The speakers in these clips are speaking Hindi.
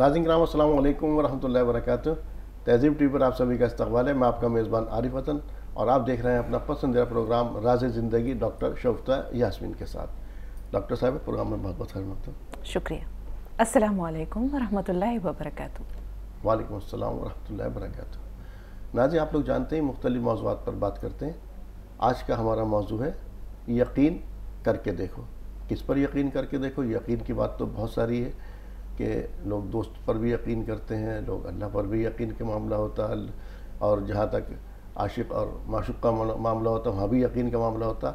नाजिन कराम अल्लाम वरहल वर्क तहजीब टी पर आप सभी का इस्तवाल है मैं आपका मेज़बान आरिफ हसन और आप देख रहे हैं अपना पसंदीदा प्रोग्राम राज ज़िंदगी डॉक्टर शोफ्ता यासमीन के साथ डॉक्टर साहब प्रोग्राम में बहुत बहुत खैर मकदम शुक्रिया अस्सलाम वालेकुम वरहमतुल्लाहि वालेकुम अस्सलाम वरहमतुल्लाहि वबरकatuh नाजी आप लोग जानते हैं मुख्तलि मौजूद पर बात करते हैं आज का हमारा मौजू है यकीन करके देखो किस पर यकीन करके देखो यकीन की बात तो बहुत सारी है कि लोग दोस्त पर भी यकीन करते हैं लोग अल्लाह पर भी यकीन के मामला होता है और जहाँ तक आशिक और माशुक का मामला होता वहाँ भी यकीन का मामला होता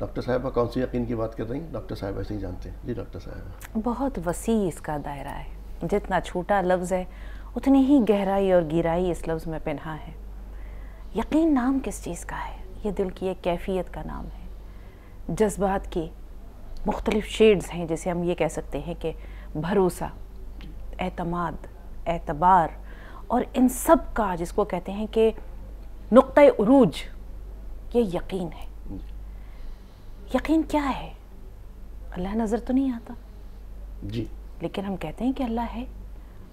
डॉक्टर साहब कौन सी यकीन की बात कर रही हैं डॉक्टर साहब ऐसे ही जानते हैं जी डॉक्टर साहब बहुत वसी इसका दायरा है जितना छोटा लफ्ज़ है उतनी ही गहराई और गिराई इस लफ्ज़ में पन्हा है यकीन नाम किस चीज़ का है ये दिल की एक कैफियत का नाम है जज्बात के मुख्तलिफ़ शेड्स हैं जैसे हम ये कह सकते हैं कि भरोसा एतमाद एतबार और इन सब का जिसको कहते हैं कि नुक़ अरूज ये यकीन है यकीन क्या है अल्लाह नज़र तो नहीं आता जी लेकिन हम कहते हैं कि अल्लाह है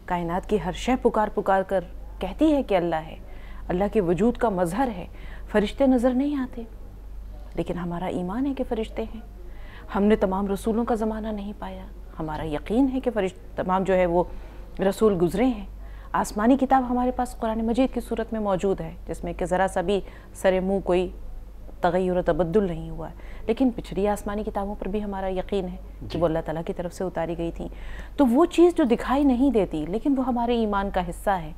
कायनात की हर शय पुकार पुकार कर कहती है कि अल्लाह है अल्लाह के वजूद का मज़हर है फरिश्ते नज़र नहीं आते लेकिन हमारा ईमान है कि फ़रिश्ते हैं हमने तमाम रसूलों का ज़माना नहीं पाया हमारा यकीन है कि फरिश तमाम जो है वो रसूल गुज़रे हैं आसमानी किताब हमारे पास कुरान मजीद की सूरत में मौजूद है जिसमें कि ज़रा सा भी सर मुँह कोई तगैर तब्दुल नहीं हुआ है लेकिन पिछड़ी आसमानी किताबों पर भी हमारा यकीन है कि वो अल्लाह तला की तरफ से उतारी गई थी तो वो चीज़ जो दिखाई नहीं देती लेकिन वो हमारे ईमान का हिस्सा है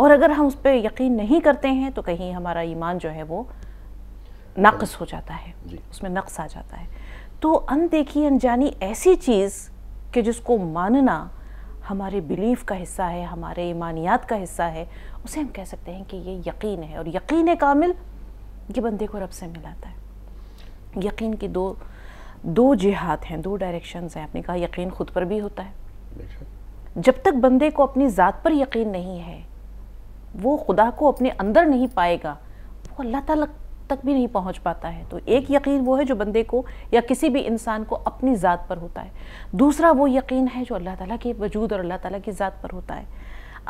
और अगर हम उस पर यकीन नहीं करते हैं तो कहीं हमारा ईमान जो है वो नक्स हो जाता है उसमें नक्स आ जाता है तो अनदेखी अनजानी ऐसी चीज़ कि जिसको मानना हमारे बिलीफ का हिस्सा है हमारे ईमानियात का हिस्सा है उसे हम कह सकते हैं कि ये यकीन है और यकीन कामिल ये बंदे को रब से मिलाता है यकीन की दो दो जिहात हैं दो डायरेक्शंस हैं आपने कहा यकीन खुद पर भी होता है जब तक बंदे को अपनी ज़ात पर यकीन नहीं है वो खुदा को अपने अंदर नहीं पाएगा वो अल्लाह ताला तक भी नहीं पहुंच पाता है तो एक यकीन वो है जो बंदे को या किसी भी इंसान को अपनी ज़ात पर होता है दूसरा वो यकीन है जो अल्लाह ताला के वजूद और अल्लाह ताला की ज़ात पर होता है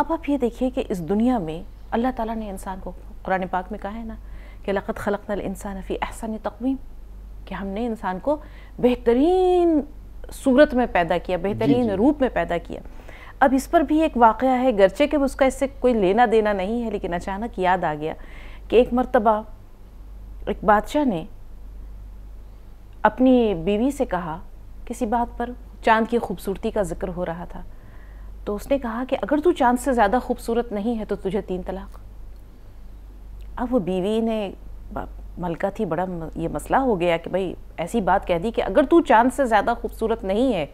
अब आप ये देखिए कि इस दुनिया में अल्लाह ताला ने इंसान को कुरान पाक में कहा है ना कि लक़त खलक इंसान फ़ी अहसन तकवीम कि हमने इंसान को बेहतरीन सूरत में पैदा किया बेहतरीन रूप में पैदा किया अब इस पर भी एक वाक़ा है गरचे के उसका इससे कोई लेना देना नहीं है लेकिन अचानक याद आ गया कि एक मरतबा एक बादशाह ने अपनी बीवी से कहा किसी बात पर चांद की खूबसूरती का जिक्र हो रहा था तो उसने कहा कि अगर तू चांद से ज़्यादा खूबसूरत नहीं है तो तुझे तीन तलाक अब वो बीवी ने मलका थी बड़ा ये मसला हो गया कि भाई ऐसी बात कह दी कि अगर तू चांद से ज़्यादा खूबसूरत नहीं है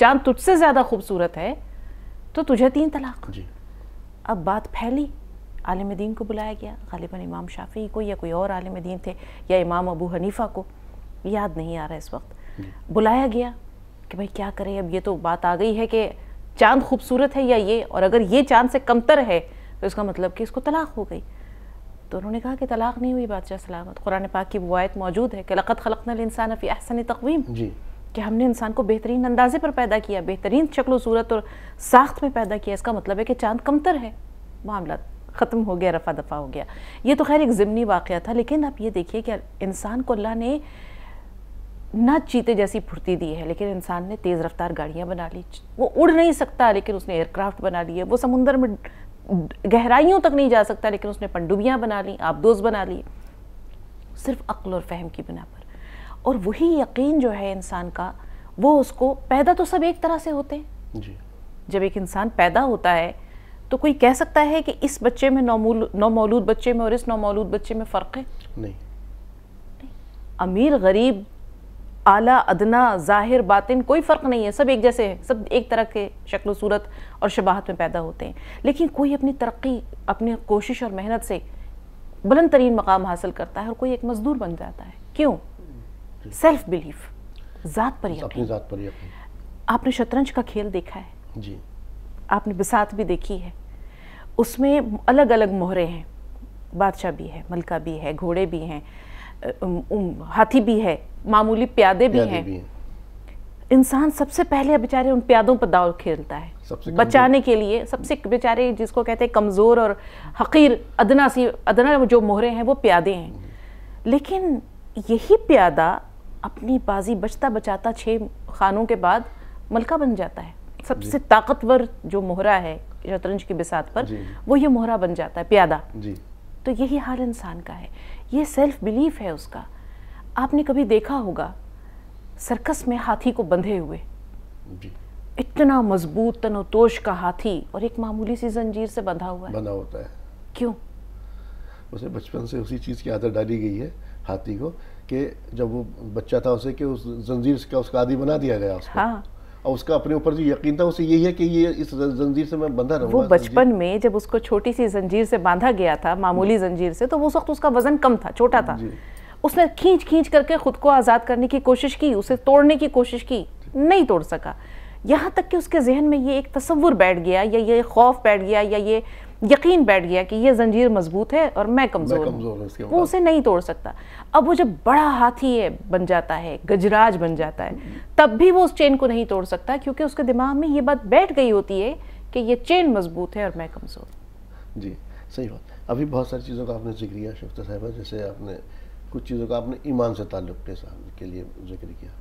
चांद तुझसे ज़्यादा खूबसूरत है तो तुझे तीन तलाक अब बात फैली आलिम दीन को बुलाया गया गालिबा इमाम शाफी को या कोई और आलिम दीन थे या इमाम अबू हनीफ़ा को याद नहीं आ रहा इस वक्त बुलाया गया कि भाई क्या करें अब ये तो बात आ गई है कि चांद खूबसूरत है या ये और अगर ये चांद से कमतर है तो इसका मतलब कि इसको तलाक हो गई तो उन्होंने कहा कि तलाक नहीं हुई बादशाह सलामत कुरान पाक की वायत मौजूद है कि लक़त खलक इंसान अफ़ी अहसन तकवीम कि हमने इंसान को बेहतरीन अंदाजे पर पैदा किया बेहतरीन शक्ल सूरत और साख्त में पैदा किया इसका मतलब है कि चांद कमतर है मामला ख़त्म हो गया रफ़ा दफ़ा हो गया ये तो खैर एक ज़मनी वाक़ था लेकिन आप ये देखिए कि इंसान को अल्लाह ने ना चीते जैसी फुर्ती दी है लेकिन इंसान ने तेज़ रफ्तार गाड़ियाँ बना ली वो उड़ नहीं सकता लेकिन उसने एयरक्राफ्ट बना लिए वो समुंदर में गहराइयों तक नहीं जा सकता लेकिन उसने पंडुबियाँ बना ली आबदोज बना ली सिर्फ अक्ल और फहम की बिना पर और वही यकीन जो है इंसान का वो उसको पैदा तो सब एक तरह से होते हैं जी जब एक इंसान पैदा होता है तो कोई कह सकता है कि इस बच्चे में नौमौलूद बच्चे में और इस नौमौलूद बच्चे में फ़र्क है नहीं अमीर गरीब आला अदना ज़ाहिर बातिन कोई फ़र्क नहीं है सब एक जैसे हैं सब एक तरह के शक्ल सूरत और शबाहत में पैदा होते हैं लेकिन कोई अपनी तरक्की अपनी कोशिश और मेहनत से बुलंद तरीन मकाम हासिल करता है और कोई एक मजदूर बन जाता है क्यों सेल्फ बिलीफ ज़ात पर अपनी ज़ात पर आपने शतरंज का खेल देखा है जी आपने बिसात भी देखी है उसमें अलग अलग मोहरे हैं बादशाह भी है मलका भी है घोड़े भी हैं हाथी भी है मामूली प्यादे भी हैं है। इंसान सबसे पहले बेचारे उन प्यादों पर दाव खेलता है बचाने के लिए सबसे बेचारे जिसको कहते हैं कमज़ोर और हकीर अदना सी अदना जो मोहरे हैं वो प्यादे हैं लेकिन यही प्यादा अपनी बाजी बचता बचाता छः खानों के बाद मलका बन जाता है सबसे ताकतवर जो मोहरा है शतरंज की बिसात पर वो ये मोहरा बन जाता है प्यादा जी तो यही हाल इंसान का है ये सेल्फ बिलीफ है उसका आपने कभी देखा होगा सर्कस में हाथी को बंधे हुए जी। इतना मजबूत तनोतोष का हाथी और एक मामूली सी जंजीर से बंधा हुआ है बंधा होता है क्यों उसे बचपन से उसी चीज़ की आदत डाली गई है हाथी को कि जब वो बच्चा था उसे कि उस जंजीर का उसका आदि बना दिया गया उसको हाँ और उसका अपने ऊपर जो यकीन था उसे यही है कि ये इस जंजीर से मैं बंधा रहूँगा वो बचपन में जब उसको छोटी सी जंजीर से बांधा गया था मामूली जंजीर से तो उस वक्त उसका वजन कम था छोटा था उसने खींच खींच करके खुद को आज़ाद करने की कोशिश की उसे तोड़ने की कोशिश की नहीं तोड़ सका यहाँ तक कि उसके जहन में ये एक तस्वुर बैठ गया या ये खौफ बैठ गया या ये यकीन बैठ गया कि ये जंजीर मजबूत है और मैं कमज़ोर वो उसे नहीं तोड़ सकता अब वो जब बड़ा हाथी है बन जाता है गजराज बन जाता है तब भी वो उस चेन को नहीं तोड़ सकता क्योंकि उसके दिमाग में ये बात बैठ गई होती है कि ये चेन मजबूत है और मैं कमज़ोर जी सही बात अभी बहुत सारी चीज़ों का आपने जिक्र किया शिफ्ता साहबा जैसे आपने कुछ चीज़ों का आपने ईमान से ताल्लुक के लिए जिक्र किया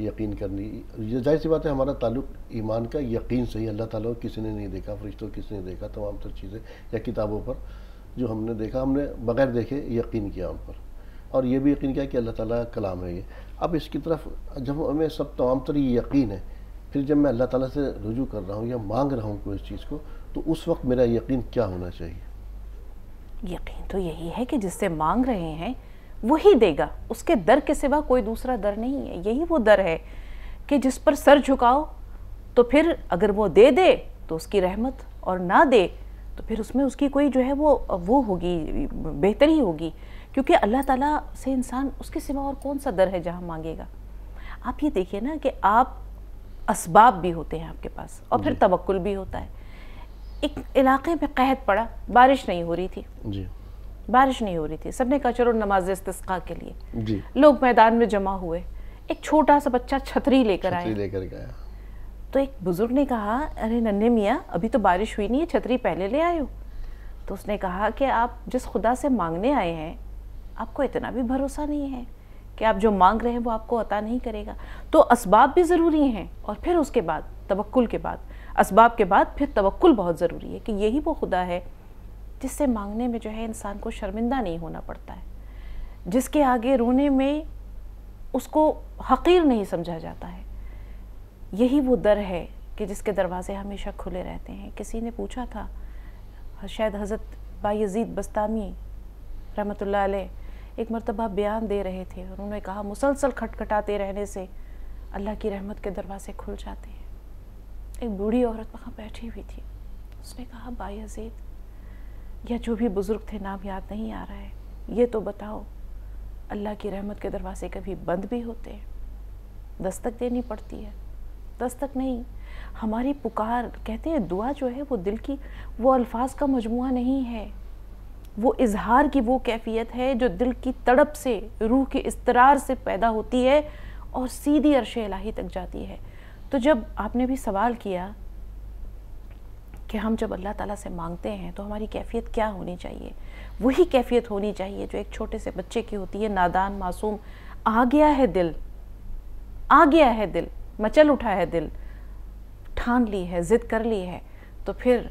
यकीन करनी जाहिर सी बात है हमारा ताल्लुक ईमान का यकीन सही अल्लाह ताला किसी ने नहीं देखा फरिश्तों किसी ने देखा तमाम तर चीज़ें या किताबों पर जो हमने देखा हमने बगैर देखे यकीन किया उन पर और ये भी यकीन किया कि अल्लाह ताला कलाम है ये अब इसकी तरफ जब हमें सब तमाम तर ये यकीन है फिर जब मैं अल्लाह ताला से रुजू कर रहा हूँ या मांग रहा हूँ कोई इस चीज़ को तो उस वक्त मेरा यकीन क्या होना चाहिए यकीन तो यही है कि जिससे मांग रहे हैं वही देगा उसके दर के सिवा कोई दूसरा दर नहीं है यही वो दर है कि जिस पर सर झुकाओ तो फिर अगर वो दे दे तो उसकी रहमत और ना दे तो फिर उसमें उसकी कोई जो है वो वो होगी बेहतरी होगी क्योंकि अल्लाह ताला से इंसान उसके सिवा और कौन सा दर है जहाँ मांगेगा आप ये देखिए ना कि आप इसबाब भी होते हैं आपके पास और फिर तवक्ल भी होता है एक इलाके में कहत पड़ा बारिश नहीं हो रही थी जी बारिश नहीं हो रही थी सबने कहा चलो नमाज इस्ता के लिए जी। लोग मैदान में जमा हुए एक छोटा सा बच्चा छतरी लेकर आया लेकर गया तो एक बुजुर्ग ने कहा अरे नन्हे मियाँ अभी तो बारिश हुई नहीं है छतरी पहले ले आए हो तो उसने कहा कि आप जिस खुदा से मांगने आए हैं आपको इतना भी भरोसा नहीं है कि आप जो मांग रहे हैं वो आपको अता नहीं करेगा तो इसबाब भी ज़रूरी हैं और फिर उसके बाद तवक्ल के बाद इसबाब के बाद फिर तवक्ल बहुत ज़रूरी है कि यही वो खुदा है जिससे मांगने में जो है इंसान को शर्मिंदा नहीं होना पड़ता है जिसके आगे रोने में उसको हकीर नहीं समझा जाता है यही वो दर है कि जिसके दरवाज़े हमेशा खुले रहते हैं किसी ने पूछा था शायद हज़रत बायजीद बस्तानी रहमत ला एक मरतबा बयान दे रहे थे उन्होंने कहा मुसलसल खटखटाते रहने से अल्लाह की रहमत के दरवाज़े खुल जाते हैं एक बूढ़ी औरत वहाँ बैठी हुई थी उसने कहा बायजीद या जो भी बुज़ुर्ग थे नाम याद नहीं आ रहा है ये तो बताओ अल्लाह की रहमत के दरवाज़े कभी बंद भी होते हैं दस्तक देनी पड़ती है दस्तक नहीं हमारी पुकार कहते हैं दुआ जो है वो दिल की वो अल्फाज का मजमु नहीं है वो इजहार की वो कैफियत है जो दिल की तड़प से रूह के इसतरार से पैदा होती है और सीधी अरश इलाही तक जाती है तो जब आपने भी सवाल किया कि हम जब अल्लाह ताला से मांगते हैं तो हमारी कैफियत क्या होनी चाहिए वही कैफियत होनी चाहिए जो एक छोटे से बच्चे की होती है नादान मासूम आ गया है दिल आ गया है दिल मचल उठा है दिल ठान ली है ज़िद कर ली है तो फिर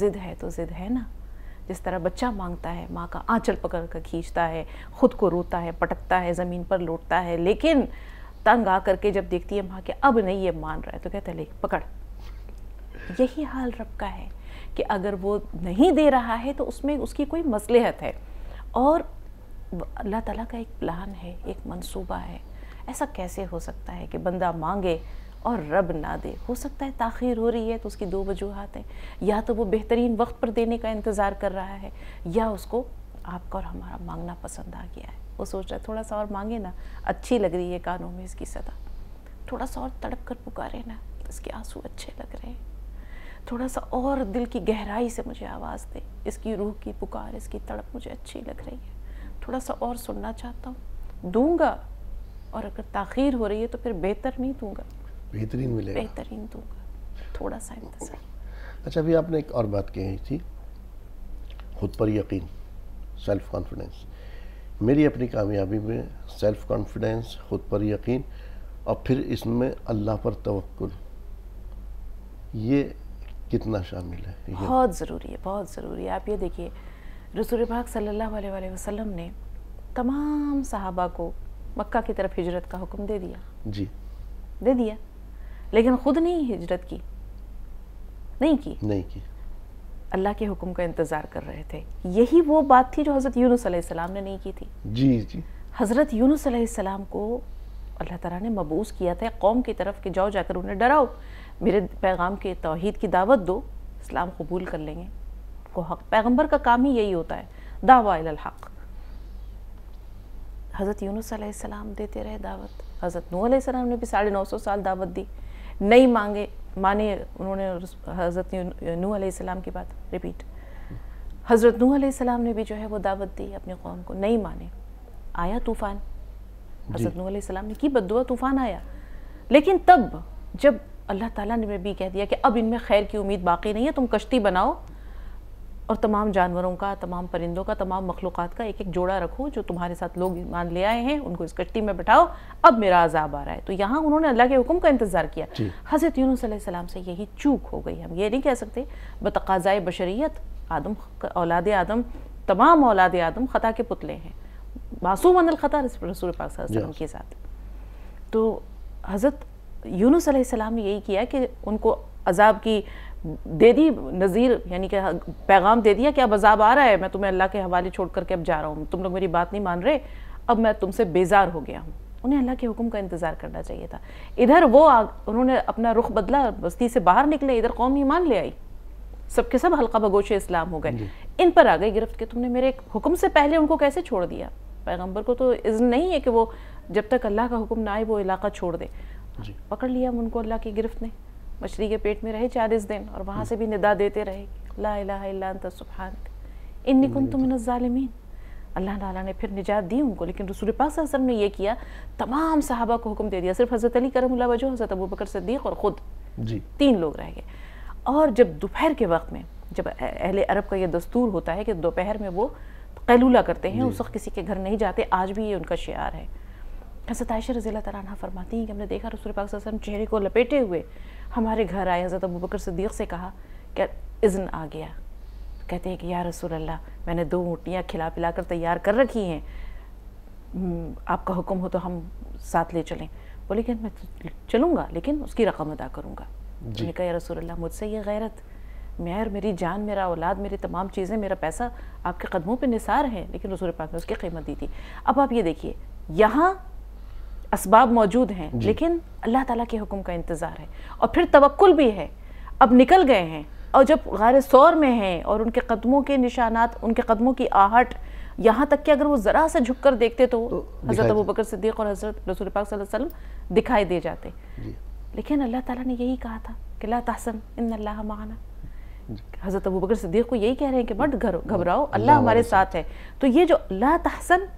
ज़िद है तो ज़िद है ना जिस तरह बच्चा मांगता है माँ का आँचल पकड़ कर खींचता है ख़ुद को रोता है पटकता है ज़मीन पर लौटता है लेकिन तंग आ करके जब देखती है माँ के अब नहीं ये मान रहा है तो कहते हैं ले पकड़ यही हाल रब का है कि अगर वो नहीं दे रहा है तो उसमें उसकी कोई मसलहत है और अल्लाह ताला का एक प्लान है एक मंसूबा है ऐसा कैसे हो सकता है कि बंदा मांगे और रब ना दे हो सकता है ताखिर हो रही है तो उसकी दो वजूहत हैं या तो वो बेहतरीन वक्त पर देने का इंतज़ार कर रहा है या उसको आपका और हमारा मांगना पसंद आ गया है वो सोच रहा है थोड़ा सा और मांगे ना अच्छी लग रही है कानों में इसकी सदा थोड़ा सा और तड़प कर पुकारे ना इसके आंसू अच्छे लग रहे हैं थोड़ा सा और दिल की गहराई से मुझे आवाज़ दे इसकी रूह की पुकार इसकी तड़प मुझे अच्छी लग रही है थोड़ा सा और सुनना चाहता हूँ दूंगा और अगर ताखिर हो रही है तो फिर बेहतर नहीं दूंगा बेहतरीन मिलेगा बेहतरीन दूंगा थोड़ा सा इंतज़ार अच्छा अभी आपने एक और बात कही थी खुद पर यकीन सेल्फ कॉन्फिडेंस मेरी अपनी कामयाबी में सेल्फ कॉन्फिडेंस खुद पर यकीन और फिर इसमें अल्लाह पर तवक्ल ये कितना शामिल है बहुत ज़रूरी है बहुत ज़रूरी है आप ये देखिए रसूल पाक सल्लल्लाहु अलैहि वसल्लम ने तमाम सहाबा को मक्का की तरफ हिजरत का हुक्म दे दिया जी दे दिया लेकिन ख़ुद नहीं हिजरत की नहीं की नहीं की अल्लाह के हुक्म का इंतज़ार कर रहे थे यही वो बात थी जो हज़रत यूनुस सलाम ने नहीं की थी जी जी हज़रत यूनुस सलाम को अल्लाह ताला ने मबूस किया था कौम की तरफ कि जाओ जाकर उन्हें डराओ मेरे पैगाम के तोहद की दावत दो इस्लाम कबूल कर लेंगे को हक पैगम्बर का काम ही यही होता है दावा हक हज़रत यूनुस सलाम देते रहे दावत हज़रत नू सलाम ने भी साढ़े नौ सौ साल दावत दी नहीं मांगे माने उन्होंने हज़रत नू सलाम की बात रिपीट हज़रत नू सलाम ने भी जो है वो दावत दी अपने कौम को नहीं माने आया तूफ़ान हज़रत नू सलाम ने की बदुआ तूफ़ान आया लेकिन तब जब अल्लाह ताला ने भी कह दिया कि अब इनमें खैर की उम्मीद बाकी नहीं है तुम कश्ती बनाओ और तमाम जानवरों का तमाम परिंदों का तमाम मखलूक़ का एक एक जोड़ा रखो जो तुम्हारे साथ लोग ईमान ले आए हैं उनको इस कश्ती में बैठाओ अब मेरा आज़ाब आ रहा है तो यहाँ उन्होंने अल्लाह के हुक्म का इंतज़ार किया हज़रत सलाम से यही चूक हो गई हम ये नहीं कह सकते बतकाज़ाए बशरीत आदम औलाद आदम तमाम औलाद आदम ख़ता के पुतले हैं मासूम अनल ख़ता रसूल पाक के साथ तो हज़रत यूनुस ने यही किया कि उनको अजाब की दे दी नज़ीर यानी कि पैगाम दे दिया कि अब अजाब आ रहा है मैं तुम्हें अल्लाह के हवाले छोड़ करके अब जा रहा हूँ तुम लोग मेरी बात नहीं मान रहे अब मैं तुमसे बेजार हो गया हूँ उन्हें अल्लाह के हुक्म का इंतज़ार करना चाहिए था इधर वो आग, उन्होंने अपना रुख बदला बस्ती से बाहर निकले इधर कौम ईमान ले आई सबके सब हल्का बगोश इस्लाम हो गए इन पर आ गई गिरफ्त के तुमने मेरे हुक्म से पहले उनको कैसे छोड़ दिया पैगम्बर को तो इज्जत नहीं है कि वो जब तक अल्लाह का हुक्म ना आए वो इलाका छोड़ दे जी पकड़ लिया उनको अल्लाह की गिरफ्त ने मछली के पेट में रहे चालीस दिन और वहाँ से भी निदा देते रहे ला अल्लाह ताला ने फिर निजात दी उनको लेकिन रसूल पाक ने यह किया तमाम सहाबा को हुक्म दे दिया सिर्फ हज़रत अली करम वजह हज़रत अबू बकर सदीक और ख़ुद जी तीन लोग रह गए और जब दोपहर के वक्त में जब अहले अरब का यह दस्तूर होता है कि दोपहर में वो कैलूला करते हैं उस वक्त किसी के घर नहीं जाते आज भी ये उनका शार है हज़रत आयशा रज़ी तला फरमाती हैं कि हमने देखा रसूल पाक वसल्लम चेहरे को लपेटे हुए हमारे घर आए हज़रत अबू बकर सदीक से कहा कि इज़न आ गया कहते हैं कि या रसूल अल्लाह मैंने दो ऊँटियाँ खिला पिला कर तैयार कर रखी हैं हम्म, आपका हुक्म हो तो हम साथ ले चलें बोले कि मैं तो चलूँगा लेकिन उसकी रकम अदा करूँगा मैंने कहा या रसूल अल्लाह मुझसे ये गैरत मैं और मेरी जान मेरा औलाद मेरी तमाम चीज़ें मेरा पैसा आपके कदमों पर निसार है लेकिन रसूल पाक ने उसकी कीमत दी थी अब आप ये देखिए यहाँ इसबाब मौजूद हैं लेकिन अल्लाह ताला के हुक्म का इंतज़ार है और फिर तवक्ल भी है अब निकल गए हैं और जब गार सौर में हैं और उनके कदमों के निशानात उनके कदमों की आहट यहाँ तक कि अगर वो ज़रा से झुक कर देखते तो, तो हज़रत अबू बकर सिद्दीक और हज़रत रसूल पाक वसल्लम दिखाई दे जाते लेकिन अल्लाह ताला ने यही कहा था कि ला तहसन इन अल्लाह माना हज़रत अबू बकर सिद्दीक को यही कह रहे हैं कि मत घबराओ अल्लाह हमारे साथ है तो ये जो ला तहसन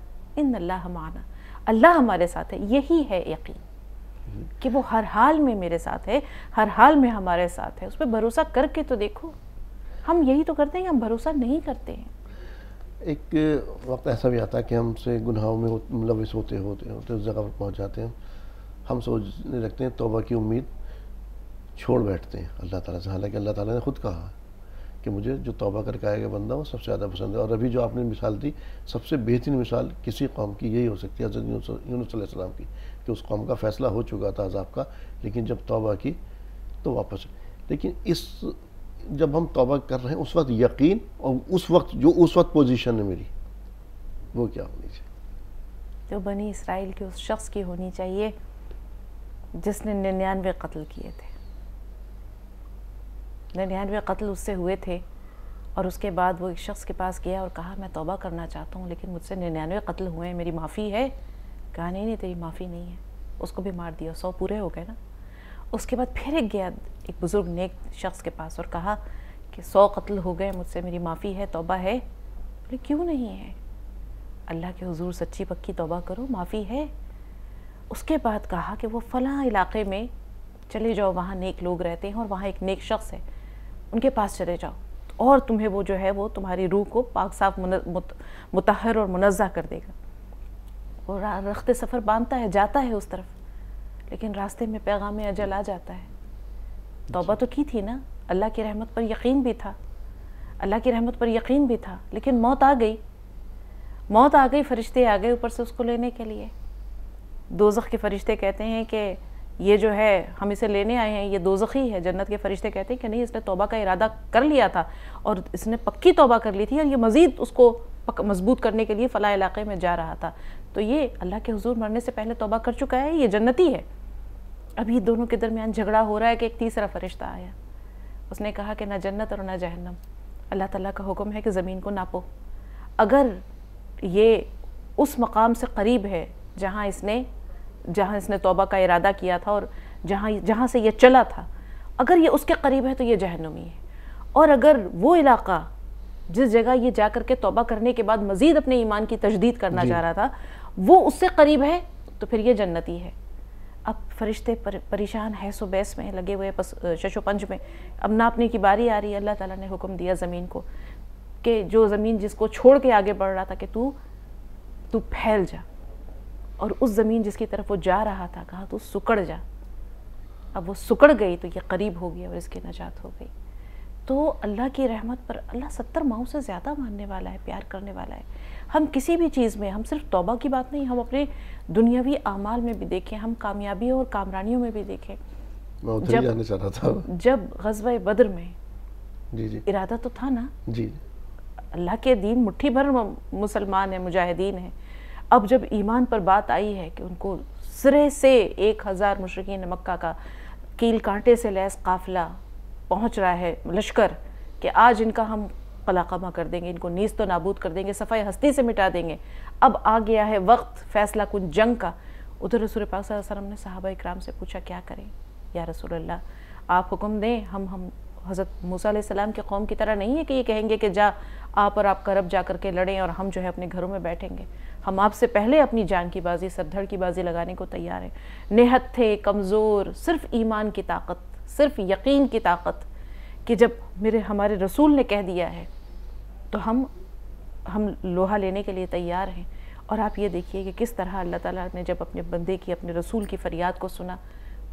इन अल्लाह माना अल्लाह हमारे साथ है यही है यकीन कि वो हर हाल में मेरे साथ है हर हाल में हमारे साथ है उस पर भरोसा करके तो देखो हम यही तो करते हैं हम भरोसा नहीं करते हैं एक वक्त ऐसा भी आता है कि हमसे गुनाहों में मुलविस मतलब होते होते होते उस जगह पर पहुँच जाते हैं हम सोचने लगते हैं तोबा की उम्मीद छोड़ बैठते हैं अल्लाह ताला से हालांकि अल्लाह ताला ने खुद कहा कि मुझे जो तोबा करके आएगा बंदा वो सबसे ज़्यादा पसंद है और अभी जो आपने मिसाल दी सबसे बेहतरीन मिसाल किसी कौम की यही हो सकती है हजरत की कि उस कौम का फैसला हो चुका था अजाब का लेकिन जब तोबा की तो वापस लेकिन इस जब हम तोबा कर रहे हैं उस वक्त यकीन और उस वक्त जो उस वक्त पोजिशन है मेरी वो क्या होनी चाहिए तो बनी इसराइल के उस शख्स की होनी चाहिए जिसने निन्यानवे कत्ल किए थे निन्यानवे कत्ल उससे हुए थे और उसके बाद वो एक शख्स के पास गया और कहा मैं तोबा करना चाहता हूँ लेकिन मुझसे निन्यानवे कत्ल हुए हैं मेरी माफ़ी है कहा नहीं नहीं तेरी माफ़ी नहीं है उसको भी मार दिया सौ पूरे हो गए ना उसके बाद फिर एक गया एक बुज़ुर्ग नेक शख्स के पास और कहा कि सौ कत्ल हो गए मुझसे मेरी माफ़ी है तोबा है बोले क्यों नहीं है अल्लाह के हुजूर सच्ची पक्की तोबा करो माफ़ी है उसके बाद कहा कि वो फ़लाँ इलाके में चले जाओ वहाँ नेक लोग रहते हैं और वहाँ एक नेक शख्स है उनके पास चले जाओ और तुम्हें वो जो है वो तुम्हारी रूह को पाक साफ मुतहर और मुनज़ा कर देगा वो रख्त सफ़र बांधता है जाता है उस तरफ लेकिन रास्ते में पैगाम अजल आ जाता है तोबा तो की थी ना अल्लाह की रहमत पर यकीन भी था अल्लाह की रहमत पर यकीन भी था लेकिन मौत आ गई मौत आ गई फरिश्ते आ गए ऊपर से उसको लेने के लिए दोजख के फरिश्ते कहते हैं कि ये जो है हम इसे लेने आए हैं ये दोजखी है जन्नत के फरिश्ते कहते हैं कि नहीं इसने तोबा का इरादा कर लिया था और इसने पक्की तोबा कर ली थी और ये मज़ीद उसको मजबूत करने के लिए फ़लाँ इलाके में जा रहा था तो ये अल्लाह के हजूर मरने से पहले तोबा कर चुका है ये जन्नती है अभी दोनों के दरमियान झगड़ा हो रहा है कि एक तीसरा फरिश्ता आया उसने कहा कि ना जन्नत और ना जहन्नम अल्लाह ताला का हुक्म है कि ज़मीन को नापो अगर ये उस मकाम से करीब है जहाँ इसने जहाँ इसने तोबा का इरादा किया था और जहाँ जहाँ से यह चला था अगर ये उसके करीब है तो ये जहनुमी है और अगर वो इलाका जिस जगह ये जा कर के तोबा करने के बाद मज़ीद अपने ईमान की तजदीद करना चाह रहा था वो उससे करीब है तो फिर ये जन्नती है अब फरिश्ते पर, परेशान है सो बैस में लगे हुए पस शशोपंज में अब नापने की बारी आ रही है अल्लाह ताला ने हुक्म दिया ज़मीन को कि जो ज़मीन जिसको छोड़ के आगे बढ़ रहा था कि तू तू फैल जा और उस ज़मीन जिसकी तरफ वो जा रहा था कहा तो सुकड़ जा अब वो सुकड़ गई तो ये करीब हो गया और इसकी नजात हो गई तो अल्लाह की रहमत पर अल्लाह सत्तर माओ से ज़्यादा मानने वाला है प्यार करने वाला है हम किसी भी चीज़ में हम सिर्फ तौबा की बात नहीं हम अपने दुनियावी अमाल में भी देखें हम कामयाबी और कामरानियों में भी देखें जब था जब गजब बद्र में जी जी इरादा तो था ना जी अल्लाह के दीन मुट्ठी भर मुसलमान है मुजाहिदीन है अब जब ईमान पर बात आई है कि उनको सिरे से एक हज़ार मशरकिन मक्का का कील कांटे से लैस काफ़िला पहुंच रहा है लश्कर कि आज इनका हम कलाकमा कर देंगे इनको नीस तो नाबूद कर देंगे सफ़ाई हस्ती से मिटा देंगे अब आ गया है वक्त फ़ैसला कुन जंग का उधर रसूल पाक वसम ने साहबा इक्राम से पूछा क्या करें या रसूल अल्लाह आप हुक्म दें हम हम हज़रत मूसा सलाम के कौम की तरह नहीं है कि ये कहेंगे कि जा आप और आपका रब जा कर के लड़ें और हम जो है अपने घरों में बैठेंगे हम आपसे पहले अपनी जान की बाजी सरधड़ की बाजी लगाने को तैयार हैं नेहत थे कमज़ोर सिर्फ ईमान की ताकत सिर्फ यकीन की ताकत कि जब मेरे हमारे रसूल ने कह दिया है तो हम हम लोहा लेने के लिए तैयार हैं और आप ये देखिए कि किस तरह अल्लाह ताला ने जब अपने बंदे की अपने रसूल की फ़रियाद को सुना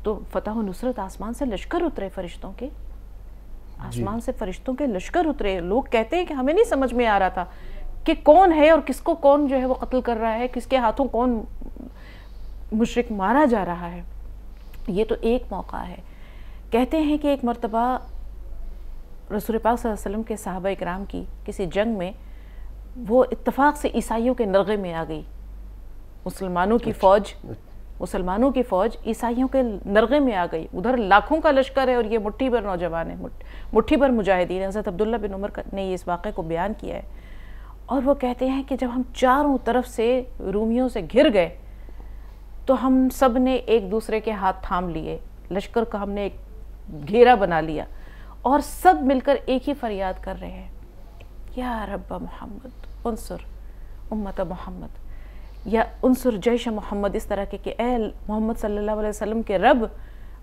तो फ़तह नुसरत आसमान से लश्कर उतरे फरिश्तों के आसमान से फरिश्तों के लश्कर उतरे लोग कहते हैं कि हमें नहीं समझ में आ रहा था कि कौन है और किसको कौन जो है वो कत्ल कर रहा है किसके हाथों कौन मुशरक मारा जा रहा है ये तो एक मौका है कहते हैं कि एक मरतबा रसूल पाक वसल्लम के साहब इक्राम की किसी जंग में वो इतफाक़ से ईसाइयों के नरगे में आ गई मुसलमानों की अच्छा। फ़ौज मुसलमानों की फ़ौज ईसाइयों के नरगे में आ गई उधर लाखों का लश्कर है और ये मुट्ठी भर नौजवान है मुट्ठी भर मुजाहिदीन हज़रत अब्दुल्ला बिन उमर ने इस वाक़े को बयान किया है और वो कहते हैं कि जब हम चारों तरफ से रूमियों से घिर गए तो हम सब ने एक दूसरे के हाथ थाम लिए लश्कर का हमने एक घेरा बना लिया और सब मिलकर एक ही फरियाद कर रहे हैं या रब्बा मोहम्मद उनसर उम्मत मोहम्मद या उनसर जैश मोहम्मद इस तरह के कि ए मोहम्मद सल्लल्लाहु अलैहि वसल्लम के रब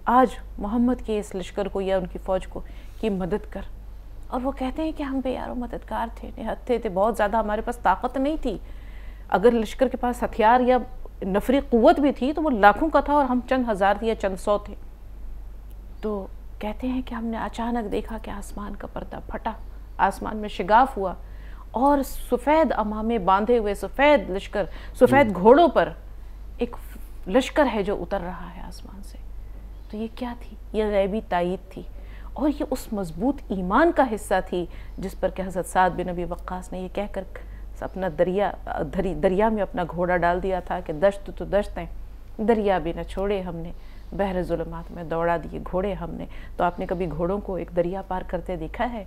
आज मोहम्मद के इस लश्कर को या उनकी फ़ौज को की मदद कर और वो कहते हैं कि हम बे यारो मददगार थे निहत्थे थे बहुत ज़्यादा हमारे पास ताकत नहीं थी अगर लश्कर के पास हथियार या नफरी क़वत भी थी तो वो लाखों का था और हम चंद हज़ार थे या चंद सौ थे तो कहते हैं कि हमने अचानक देखा कि आसमान का पर्दा फटा आसमान में शिगाफ हुआ और सफ़ेद अमामे बांधे हुए सफ़ेद लश्कर सफ़ेद हम्म। घोड़ों पर एक लश्कर है जो उतर रहा है आसमान से तो ये क्या थी ये गैबी तइद थी और ये उस मज़बूत ईमान का हिस्सा थी जिस पर कि हज़रत साद बिन नबी वक्स ने यह कह कहकर अपना दरिया दरी, दरिया में अपना घोड़ा डाल दिया था कि दश्त तो दश्त हैं दरिया भी न छोड़े हमने बहर जुलमात में दौड़ा दिए घोड़े हमने तो आपने कभी घोड़ों को एक दरिया पार करते देखा है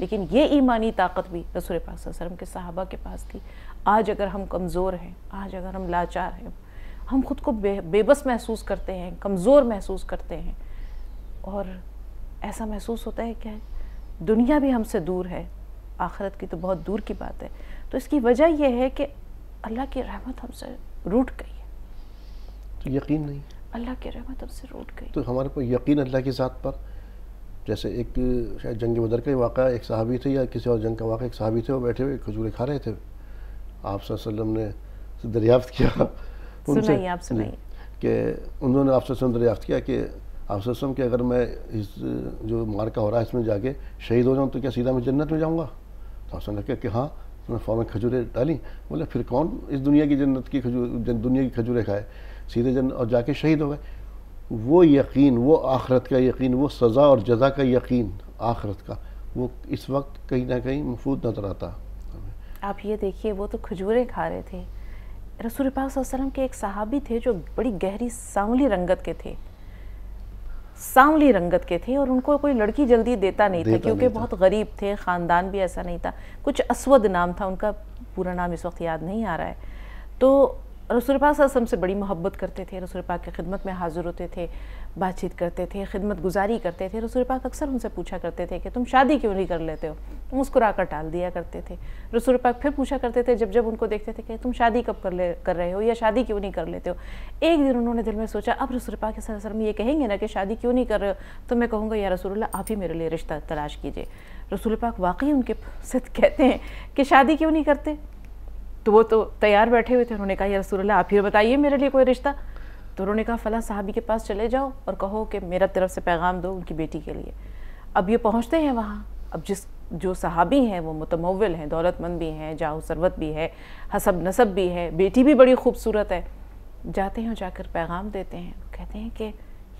लेकिन ये ईमानी ताकत भी रसूल पाक के साहबा के पास थी आज अगर हम कमज़ोर हैं आज अगर हम लाचार हैं हम खुद को बे बेबस महसूस करते हैं कमज़ोर महसूस करते हैं और ऐसा महसूस होता है क्या दुनिया भी हमसे दूर है आखरत की तो बहुत दूर की बात है तो इसकी वजह यह है कि अल्लाह की रहमत हमसे रूट गई है तो यकीन नहीं अल्लाह की रहमत हमसे रूट गई तो हमारे को यकीन अल्लाह की ज़ात पर जैसे एक शायद जंग बदर का वाक़ा एक सहाबी थे या किसी और जंग का वाक़ा एक सहाबी थे वो बैठे हुए खजूरें खा रहे थे आप ने दरियाफ्त किया उनसे आप कि उन्होंने आपसे दरियाफ्त किया कि आप सोचता कि अगर मैं इस जो मार्का हो रहा है इसमें जाके शहीद हो जाऊँ तो क्या सीधा मैं जन्नत में जाऊँगा तो आपसे लगे कि हाँ तो मैं में खजूरें डाली बोले फिर कौन इस दुनिया की जन्नत की खजूर दुनिया की खजूरें खाए सीधे जन्नत और जाके शहीद हो गए वो यकीन वो आखरत का यकीन वो सज़ा और जजा का यकीन आखरत का वो इस वक्त कहीं ना कहीं मफूद नजर आता आप ये देखिए वो तो खजूरें खा रहे थे रसूल पाक वसल्लम के एक सहाबी थे जो बड़ी गहरी सांवली रंगत के थे सांवली रंगत के थे और उनको कोई लड़की जल्दी देता नहीं देता था क्योंकि बहुत गरीब थे ख़ानदान भी ऐसा नहीं था कुछ असवद नाम था उनका पूरा नाम इस वक्त याद नहीं आ रहा है तो रसूल पाक वसम से बड़ी मोहब्बत करते थे रसूल पाक की खिदमत में हाज़िर होते थे बातचीत करते थे खिदमत गुजारी करते थे रसूल पाक अक्सर उनसे पूछा करते थे कि तुम शादी क्यों नहीं कर लेते हो तुम मुस्कुरा कर टाल दिया करते थे रसूल पाक फिर पूछा करते थे जब जब उनको देखते थे कि तुम शादी कब कर ले कर रहे हो या शादी क्यों नहीं कर लेते हो एक दिन उन्होंने दिल में सोचा अब रसूल पाक वसम ये कहेंगे ना कि शादी क्यों नहीं कर रहे हो तो मैं कहूँगा या रसूल आप ही मेरे लिए रिश्ता तलाश कीजिए रसूल पाक वाकई उनके सिद्ध कहते हैं कि शादी क्यों नहीं करते तो वो तो तैयार बैठे हुए थे उन्होंने कहा यार रसूल्ला आप ही बताइए मेरे लिए कोई रिश्ता तो उन्होंने कहा फ़लाँ साहबी के पास चले जाओ और कहो कि मेरा तरफ से पैगाम दो उनकी बेटी के लिए अब ये पहुँचते हैं वहाँ अब जिस जो सहाबी हैं वो मुतमवल हैं दौलतमंद भी हैं जाओ सरवत भी है हसब नसब भी है बेटी भी बड़ी खूबसूरत है जाते हैं जाकर पैगाम देते हैं कहते हैं कि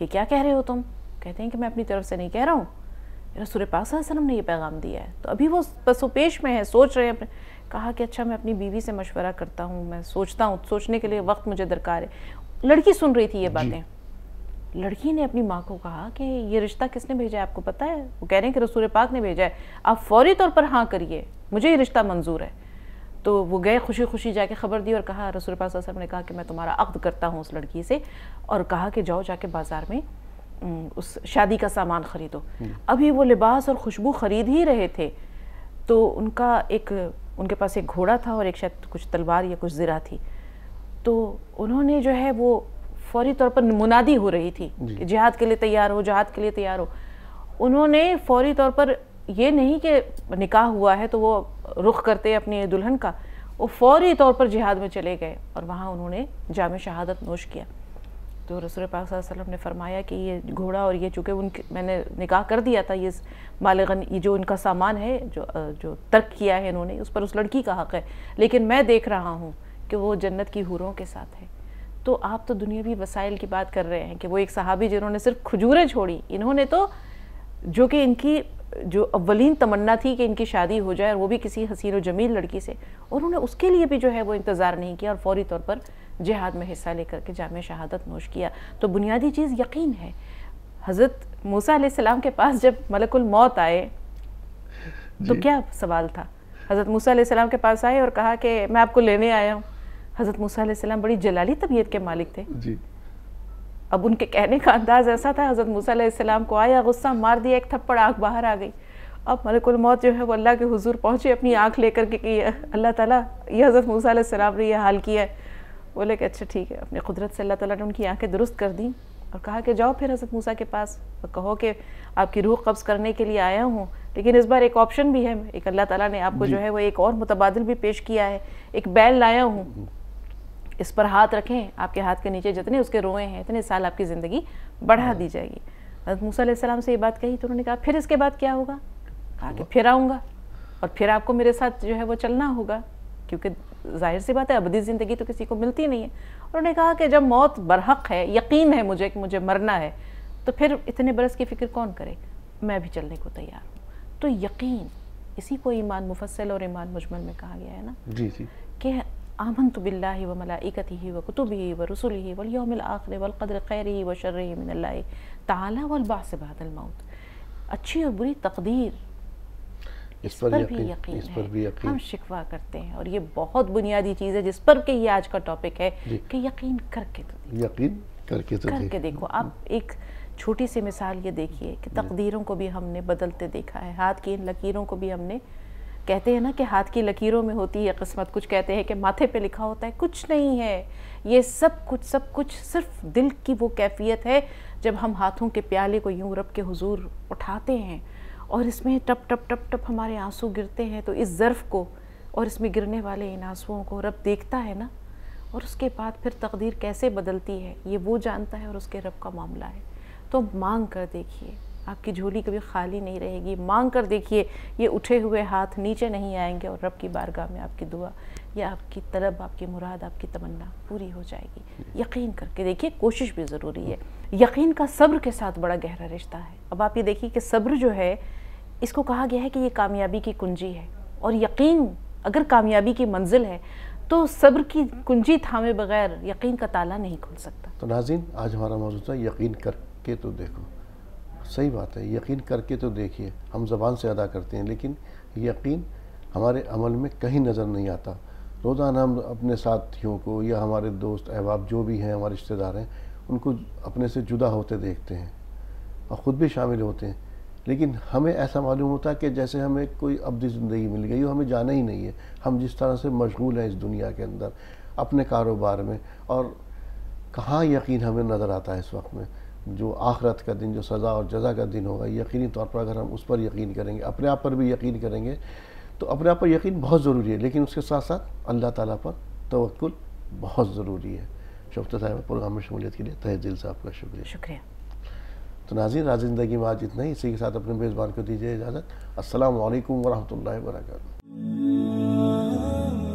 ये क्या कह रहे हो तुम कहते हैं कि मैं अपनी तरफ से नहीं कह रहा हूँ रसूल पाक वसलम ने ये पैगाम दिया है तो अभी वो पसोपेश में है सोच रहे हैं कहा कि अच्छा मैं अपनी बीवी से मशवरा करता हूँ मैं सोचता हूँ सोचने के लिए वक्त मुझे दरकार है लड़की सुन रही थी ये बातें लड़की ने अपनी माँ को कहा कि ये रिश्ता किसने भेजा है आपको पता है वो कह रहे हैं कि रसूल पाक ने भेजा है आप फौरी तौर पर हाँ करिए मुझे ये रिश्ता मंजूर है तो वो गए खुशी खुशी जाके खबर दी और कहा रसूल पाक साहब ने कहा कि मैं तुम्हारा अक्द करता हूँ उस लड़की से और कहा कि जाओ जाके बाज़ार में उस शादी का सामान ख़रीदो हम्म। अभी वो लिबास और खुशबू ख़रीद ही रहे थे तो उनका एक उनके पास एक घोड़ा था और एक शायद कुछ तलवार या कुछ ज़रा थी तो उन्होंने जो है वो फौरी तौर पर मुनादी हो रही थी कि जिहाद के लिए तैयार हो जहाद के लिए तैयार हो उन्होंने फौरी तौर पर ये नहीं कि निकाह हुआ है तो वो रुख करते अपनी दुल्हन का वो फौरी तौर पर जिहाद में चले गए और वहाँ उन्होंने जाम शहादत नोश किया तो रसूल पाक वसल्लम ने फरमाया कि ये घोड़ा और ये चूँकि उनके मैंने निकाह कर दिया था ये मालगन ये जो उनका सामान है जो जो तर्क किया है इन्होंने उस पर उस लड़की का हक़ है लेकिन मैं देख रहा हूँ कि वो जन्नत की हूरों के साथ है तो आप तो दुनियावी वसाइल की बात कर रहे हैं कि वो एक सहाबी जिन्होंने सिर्फ खजूरें छोड़ी इन्होंने तो जो कि इनकी जो अवलिन तमन्ना थी कि इनकी शादी हो जाए और वो भी किसी हसीन व जमील लड़की से उन्होंने उसके लिए भी जो है वो इंतज़ार नहीं किया और फौरी तौर पर जिहाद में हिस्सा लेकर के जाम शहादत नोश किया तो बुनियादी चीज़ यकीन है हज़रत मूसा सलाम के पास जब मलकुल मौत आए तो क्या सवाल था हज़रत मूसा सलाम के पास आए और कहा कि मैं आपको लेने आया हूँ हज़रत मूसा सलाम बड़ी जलाली तबीयत के मालिक थे अब उनके कहने का अंदाज़ ऐसा था हज़रत मूसा सलाम को आया गुस्सा मार दिया एक थप्पड़ आँख बाहर आ गई अब मलकुल मौत जो है वो अल्लाह के हुजूर पहुँचे अपनी आँख लेकर के कि अल्लाह ताला ये हज़रत मूसा सलाम ने यह हाल किया है बोले कि अच्छा ठीक है अपने कुदरत से अल्लाह ताला ने उनकी आंखें दुरुस्त कर दी और कहा कि जाओ फिर हज़रत मूसा के पास और कहो कि आपकी रूह कब्ज़ करने के लिए आया हूँ लेकिन इस बार एक ऑप्शन भी है एक अल्लाह ताला ने आपको जो है वो एक और मुतबादल भी पेश किया है एक बैल लाया हूँ इस पर हाथ रखें आपके हाथ के नीचे जितने उसके रोए हैं इतने साल आपकी ज़िंदगी बढ़ा दी जाएगी हजरत मूसा से ये बात कही तो उन्होंने कहा फिर इसके बाद क्या होगा कहा कि फिर आऊँगा और फिर आपको मेरे साथ जो है वो चलना होगा क्योंकि जाहिर सी बात है अबदी ज़िंदगी तो किसी को मिलती नहीं है और उन्होंने कहा कि जब मौत बरहक है यकीन है मुझे कि मुझे मरना है तो फिर इतने बरस की फ़िक्र कौन करे मैं भी चलने को तैयार हूँ तो यकीन इसी को ईमान मुफसल और ईमान मुजमल में कहा गया है ना जी जी कि आमन तो बिल्ला व मलाकत ही व कुतुब ही व रसुल ही वलयोमिल आखिर वलकद्र खैर ही व शर्र ही मिनल्ला ताला से बादल मौत अच्छी और बुरी तकदीर इस पर, पर यकीन, भी यकीन इस पर भी यकीन हम शिकवा करते हैं और ये बहुत बुनियादी चीज़ है जिस पर कि ये आज का टॉपिक है कि यकीन करके तो यकीन करके तो करके देखो आप एक छोटी सी मिसाल ये देखिए कि तकदीरों को भी हमने बदलते देखा है हाथ की इन लकीरों को भी हमने कहते हैं ना कि हाथ की लकीरों में होती है किस्मत कुछ कहते हैं कि माथे पे लिखा होता है कुछ नहीं है ये सब कुछ सब कुछ सिर्फ दिल की वो कैफियत है जब हम हाथों के प्याले को यूं रब के हुजूर उठाते हैं और इसमें टप टप टप टप हमारे आंसू गिरते हैं तो इस ज़र्फ़ को और इसमें गिरने वाले इन आंसुओं को रब देखता है ना और उसके बाद फिर तकदीर कैसे बदलती है ये वो जानता है और उसके रब का मामला है तो मांग कर देखिए आपकी झोली कभी खाली नहीं रहेगी मांग कर देखिए ये उठे हुए हाथ नीचे नहीं आएंगे और रब की बारगाह में आपकी दुआ या आपकी तलब आपकी मुराद आपकी तमन्ना पूरी हो जाएगी यकीन करके देखिए कोशिश भी ज़रूरी है यकीन का सब्र के साथ बड़ा गहरा रिश्ता है अब आप ये देखिए कि सब्र जो है इसको कहा गया है कि ये कामयाबी की कुंजी है और यकीन अगर कामयाबी की मंजिल है तो सब्र की कुंजी थामे बगैर यकीन का ताला नहीं खुल सकता तो नाजिन आज हमारा मौजूद था यकीन करके तो देखो सही बात है यकीन करके तो देखिए हम जबान से अदा करते हैं लेकिन यकीन हमारे अमल में कहीं नज़र नहीं आता रोज़ाना हम अपने साथियों को या हमारे दोस्त अहबाब जो भी हैं हमारे रिश्तेदार हैं उनको अपने से जुदा होते देखते हैं और ख़ुद भी शामिल होते हैं लेकिन हमें ऐसा मालूम होता है कि जैसे हमें कोई अबदी ज़िंदगी मिल गई हो हमें जाना ही नहीं है हम जिस तरह से मशगूल हैं इस दुनिया के अंदर अपने कारोबार में और कहाँ यकीन हमें नज़र आता है इस वक्त में जो आखरत का दिन जो सज़ा और जजा का दिन होगा यकीनी तौर पर अगर हम उस पर यकीन करेंगे अपने आप पर भी यकीन करेंगे तो अपने आप पर यकीन बहुत ज़रूरी है लेकिन उसके साथ साथ अल्लाह ताला पर तवक्ल बहुत ज़रूरी है शफ्त साहब प्रोग्राम में शमूलियत के लिए तहे दिल से आपका शुक्रिया शुक्रिया तो नाजीन आज ज़िंदगी में आज इतना ही इसी के साथ अपने मेज़बान को दीजिए इजाज़त असल वरहमल वर्का